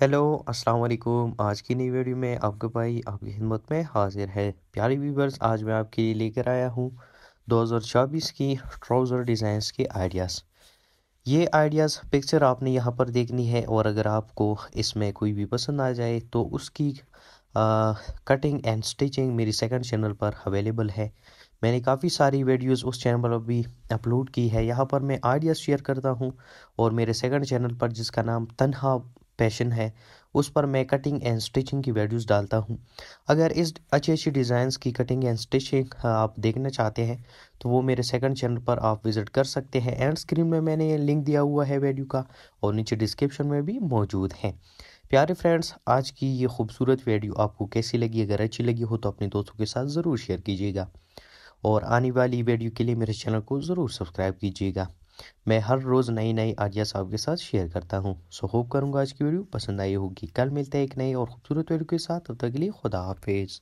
hello अस्सलाम वालेकुम आज की नई वीडियो में आपका भाई आपकी हिम्मत में हाजिर है प्यारे व्यूवर्स आज मैं आपके लिए लेकर आया हूँ 2024 की ट्राउज़र डिज़ाइंस के आइडियाज़ ये आइडियाज़ पिक्चर आपने यहाँ पर देखनी है और अगर आपको इसमें कोई भी पसंद आ जाए तो उसकी कटिंग एंड स्टिचिंग मेरी सेकंड चैनल पर अवेलेबल है मैंने काफ़ी सारी वीडियोस उस चैनल पर भी अपलोड की है यहाँ पर मैं आइडियाज़ शेयर करता हूँ और मेरे सेकंड चैनल पर जिसका नाम तनहा पैशन है उस पर मैं कटिंग एंड स्टिचिंग की वीडियोस डालता हूँ अगर इस अच्छी अच्छी डिज़ाइंस की कटिंग एंड स्टिचिंग आप देखना चाहते हैं तो वो मेरे सेकंड चैनल पर आप विज़िट कर सकते हैं एंड स्क्रीन में मैंने लिंक दिया हुआ है वीडियो का और नीचे डिस्क्रिप्शन में भी मौजूद है प्यारे फ्रेंड्स आज की ये खूबसूरत वीडियो आपको कैसी लगी अगर अच्छी लगी हो तो अपने दोस्तों के साथ ज़रूर शेयर कीजिएगा और आने वाली वीडियो के लिए मेरे चैनल को ज़रूर सब्सक्राइब कीजिएगा मैं हर रोज़ नई नई आइडियाज़ आपके साथ शेयर करता हूँ सो होप करूँगा आज की वीडियो पसंद आई होगी कल मिलते हैं एक नई और ख़ूबसूरत वीडियो के साथ तब तक के लिए खुदा हाफिज़